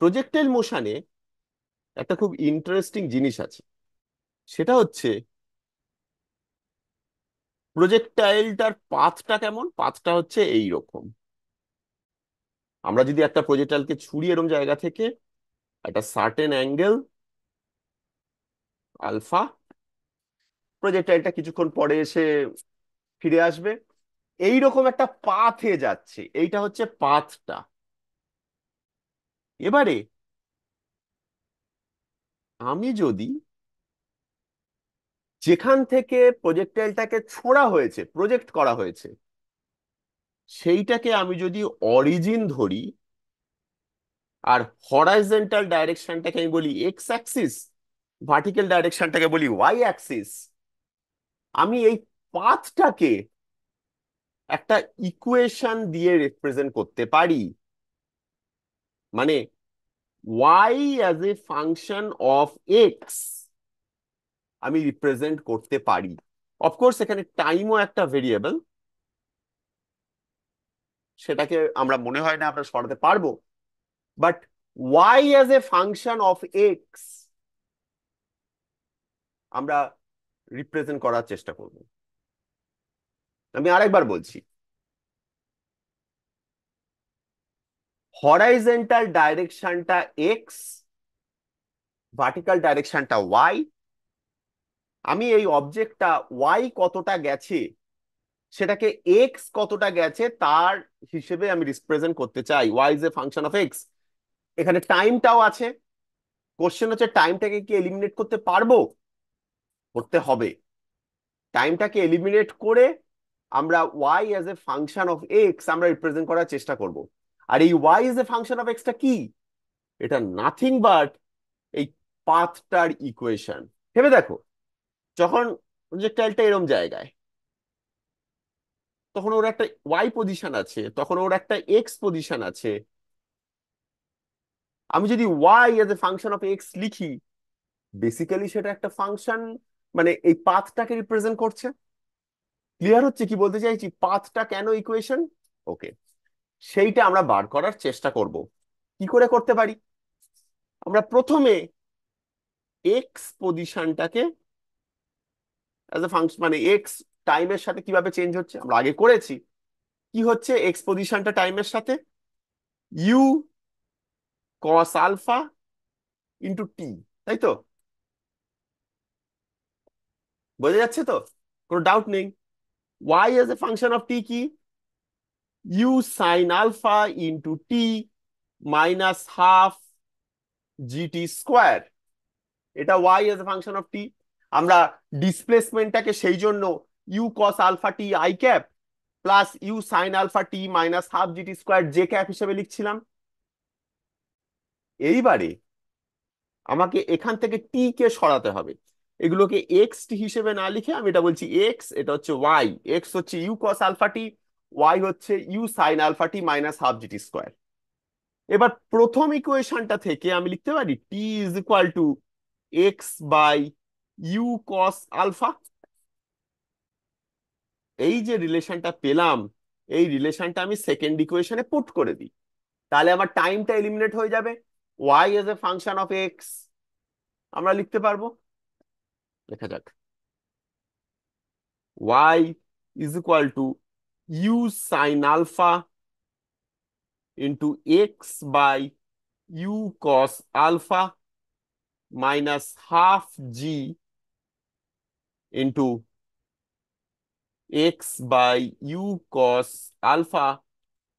Projectile মোশানে একটা খুব interesting জিনিস আছে সেটা হচ্ছে প্রজেক্টাইলটার পাথটা কেমন পাথটা হচ্ছে এই রকম আমরা যদি একটা প্রজেক্টাইলকে ছুরি এরম জায়গা থেকে একটা সার্টেন অ্যাঙ্গেল আলফা প্রজেক্টাইলটা কিছুক্ষণ পরে এসে ফিরে আসবে এই রকম একটা পাথে যাচ্ছে এইটা হচ্ছে পাথটা এবারে আমি যদি যেখান থেকে প্রজেক্টাইলটাকে ছোড়া হয়েছে প্রজেক্ট করা হয়েছে সেইটাকে আমি যদি অরিজিন ধরি আর হরাইজেন্টাল ডাইরেকশনটাকে আমি বলি এক্স অ্যাক্সিস ভার্টিক্যাল ডাইরেকশনটাকে বলি ওয়াই অ্যাক্সিস আমি এই পাথটাকে একটা ইকুয়েশন দিয়ে রিপ্রেজেন্ট করতে পারি মানে y as a function of x আমি রিপ্রেজেন্ট করতে পারি অফকোর্স এখানে টাইমও একটা ভেরিয়েবল সেটাকে আমরা মনে হয় না আমরা সরাতে পারবো but y as a function of x আমরা রিপ্রেজেন্ট করার চেষ্টা করব আমি আরেকবার বলছি হরাইজেন্টাল ডাইরেকশনটা এক্স ভার্টিক্যাল ডাইরেকশনটা ওয়াই আমি এই অবজেক্টটা ওয়াই কতটা গেছে সেটাকে এক্স কতটা গেছে তার হিসেবে আমি রিপ্রেজেন্ট করতে চাই y is a function of x এখানে টাইমটাও আছে কোশ্চেন হচ্ছে টাইমটাকে কি এলিমিনেট করতে পারবো করতে হবে টাইমটাকে এলিমিনেট করে আমরা y as a function of x আমরা রিপ্রেজেন্ট করার চেষ্টা করবো আর এই y is a function of এক্সটা কি এটা নাথিং বাট এই পাথটার ইকুয়েশন ভেবে দেখো যখন প্রজেক্টাইলটা এরম জায়গায় তখন ওর একটা ওয়াই পজিশন আছে তখন ওর একটা এক্স পজিশন আছে আমি যদি y as a function of x লিখি বেসিক্যালি সেটা একটা ফাংশন মানে এই পাথটাকে রিপ্রেজেন্ট করছে ক্লিয়ার হচ্ছে কি বলতে চাইছি পাথটা কেন ইকুয়েশন ওকে সেইটা আমরা বার করার চেষ্টা করব কি করে করতে পারি আমরা প্রথমে এক্স পজিশনটাকে অ্যাজ এ ফাংশন মানে এক্স টাইমের সাথে কিভাবে চেঞ্জ হচ্ছে আমরা আগে করেছি কি হচ্ছে এক্স পজিশনটা টাইমের সাথে u cos alpha into t তাই তো বোঝা যাচ্ছে তো কোনো ডাউট নেই y as a function of t কি u sine alpha into t minus half gt square এটা y as a function of t আমরা ডিসপ্লেসমেন্টটাকে সেই জন্য u cos alpha t i cap plus u sin alpha t minus half gt square j cap হিসেবে লিখছিলাম এইবারে আমাকে এখান থেকে t কে সরাতে হবে এগুলোকে x t হিসেবে না লিখে আমি এটা বলছি x এটা হচ্ছে y x হচ্ছে u cos alpha t y হচ্ছে u sine alpha t minus half g t square এবার প্রথম ইকুয়েশনটা থেকে আমি লিখতে পারি t is equal to x by u cos alpha এই যে রিলেশনটা পেলাম এই রিলেশনটা আমি সেকেন্ড ইকুয়েশনে পুট করে দিই তাহলে আমার টাইমটা এলিমিনেট হয়ে যাবে y as a function of x আমরা লিখতে পারবো লেখা যাক y is equal to u sine alpha into x by u cos alpha minus half g into x by u cos alpha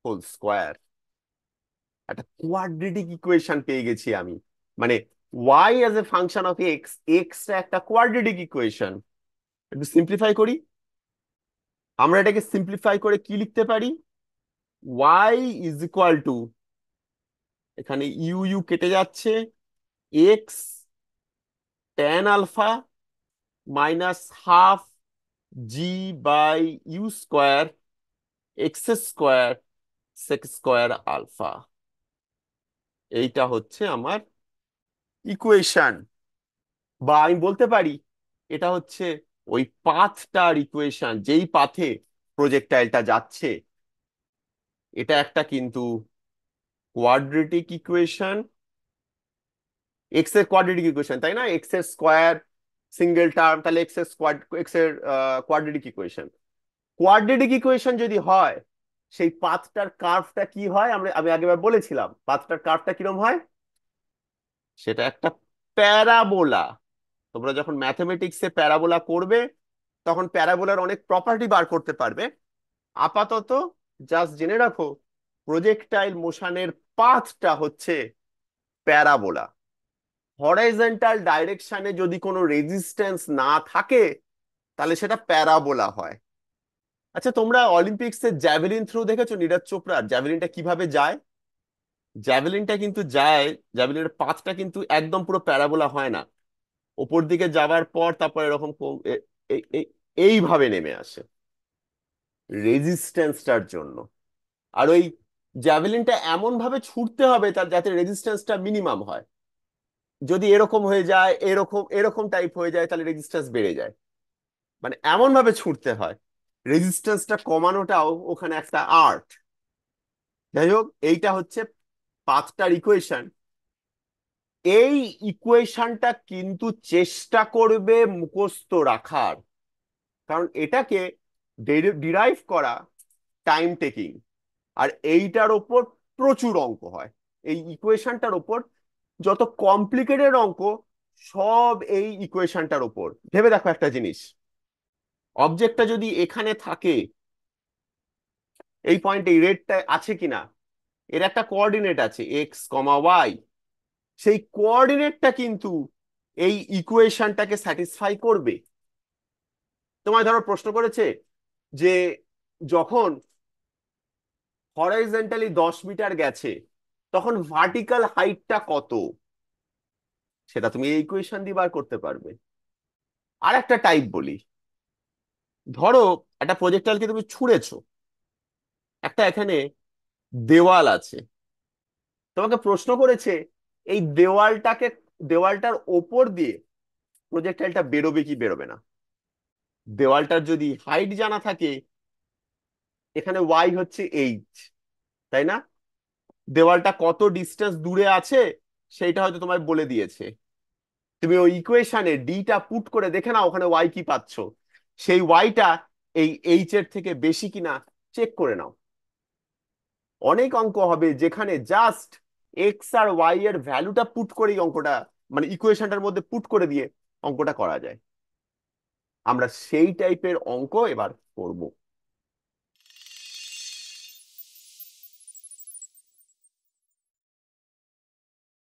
whole square. একটা quadratic equation পেয়ে গেছি আমি মানে y as a function of x x একটা quadratic equation একটু simplify করি আমরা এটাকে সিম্পলিফাই করে কি লিখতে পারি ওয়াই ইজ ইকুয়াল টু এখানে ইউ ইউ কেটে যাচ্ছে x tan alpha minus half g by u square x square sec square alpha এইটা হচ্ছে আমার ইকুয়েশান বা আমি বলতে পারি এটা হচ্ছে ওই পাথটার ইকুয়েশন যেই পাথে প্রজেক্টাইলটা যাচ্ছে এটা একটা কিন্তু কোয়াড্রেটিক ইকুয়েশন এক্স এর কোয়াড্রেটিক ইকুয়েশন তাই না এক্স এর স্কোয়ার সিঙ্গেল টার্ম তাহলে এক্স এর এক্স এর কোয়াড্রেটিক ইকুয়েশন কোয়াড্রেটিক ইকুয়েশন যদি হয় সেই পাথটার কার্ভটা কি হয় আমরা আমি আগেবার বলেছিলাম পাথটার কার্ভটা কিরম হয় সেটা একটা প্যারাবোলা তোমরা যখন ম্যাথামেটিক্সে প্যারাবোলা করবে তখন প্যারাবোলার অনেক প্রপার্টি বার করতে পারবে আপাতত জাস্ট জেনে রাখো প্রজেক্টাইল মোশানের পাথটা হচ্ছে প্যারাবোলা হরাইজেন্টাল ডাইরেকশনে যদি কোনো রেজিস্ট্যান্স না থাকে তাহলে সেটা প্যারাবোলা হয় আচ্ছা তোমরা অলিম্পিক্সে জ্যাভেলিন থ্রু দেখেছো নীরাজ চোপড়ার জ্যাভেলিনটা কিভাবে যায় জ্যাভেলিনটা কিন্তু যায় জ্যাভেলিনের পাথটা কিন্তু একদম পুরো প্যারাবোলা হয় না ওপর দিকে যাবার পর তারপর এরকম এইভাবে নেমে আসে রেজিস্ট্যান্সটার জন্য আর ওই জ্যাভেলিনটা এমনভাবে ছুটতে হবে তার যাতে রেজিস্ট্যান্সটা মিনিমাম হয় যদি এরকম হয়ে যায় এরকম এরকম টাইপ হয়ে যায় তাহলে রেজিস্ট্যান্স বেড়ে যায় মানে এমনভাবে ছুটতে হয় রেজিস্ট্যান্সটা কমানোটাও ওখানে একটা আর্ট যাই হোক এইটা হচ্ছে পাঁচটার ইকুয়েশন এই ইকুয়েশনটা কিন্তু চেষ্টা করবে মুখস্থ রাখার কারণ এটাকে ডিরাইভ করা টাইম টেকিং আর এইটার ওপর প্রচুর অঙ্ক হয় এই ইকুয়েশনটার ওপর যত কমপ্লিকেটেড অঙ্ক সব এই ইকুয়েশনটার ওপর ভেবে দেখো একটা জিনিস অবজেক্টটা যদি এখানে থাকে এই পয়েন্টে এই আছে কিনা এর একটা কোঅর্ডিনেট আছে এক্স কমা ওয়াই সেই কোঅর্ডিনেটটা কিন্তু এই ইকুয়েশনটাকে স্যাটিসফাই করবে তোমায় ধরো প্রশ্ন করেছে যে যখন হরাইজেন্টালি দশ মিটার গেছে তখন ভার্টিক্যাল হাইটটা কত সেটা তুমি এই ইকুয়েশন দিয়ে বার করতে পারবে আর একটা টাইপ বলি ধরো একটা প্রজেক্টালকে তুমি ছুঁড়েছ একটা এখানে দেওয়াল আছে তোমাকে প্রশ্ন করেছে এই দেওয়ালটাকে দেওয়ালটার ওপর দিয়ে প্রজেক্টাইলটা বেরোবে কি বেরোবে না দেওয়ালটার যদি হাইট জানা থাকে এখানে ওয়াই হচ্ছে এইচ তাই না দেওয়ালটা কত ডিস্টেন্স দূরে আছে সেইটা হয়তো তোমায় বলে দিয়েছে তুমি ওই ইকুয়েশনে ডিটা পুট করে দেখে না ওখানে ওয়াই কি পাচ্ছ সেই ওয়াইটা এই এইচ এর থেকে বেশি কিনা চেক করে নাও অনেক অঙ্ক হবে যেখানে জাস্ট এক্স আর ওয়াই এর ভ্যালুটা পুট করেই অঙ্কটা মানে ইকুয়েশনটার মধ্যে পুট করে দিয়ে অঙ্কটা করা যায় আমরা সেই টাইপের অঙ্ক এবার করবো